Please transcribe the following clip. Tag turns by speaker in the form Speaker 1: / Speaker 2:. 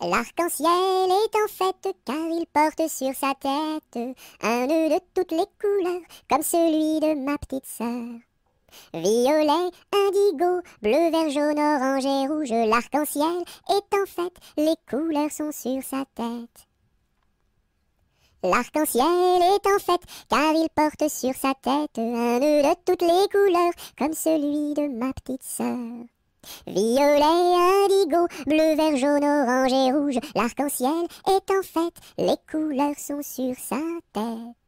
Speaker 1: L'arc-en-ciel est en fait,
Speaker 2: car il porte sur sa tête un nœud de toutes les couleurs comme celui de ma petite sœur. Violet, indigo, bleu, vert, jaune, orange et rouge, l'arc-en-ciel est en fait, les couleurs sont sur sa tête. L'arc-en-ciel est en fait, car il porte sur sa tête un nœud de toutes les couleurs comme celui de ma petite sœur. Violet, indigo, bleu, vert, jaune, orange et rouge, l'arc-en-ciel est en fête,
Speaker 1: les couleurs sont sur sa tête.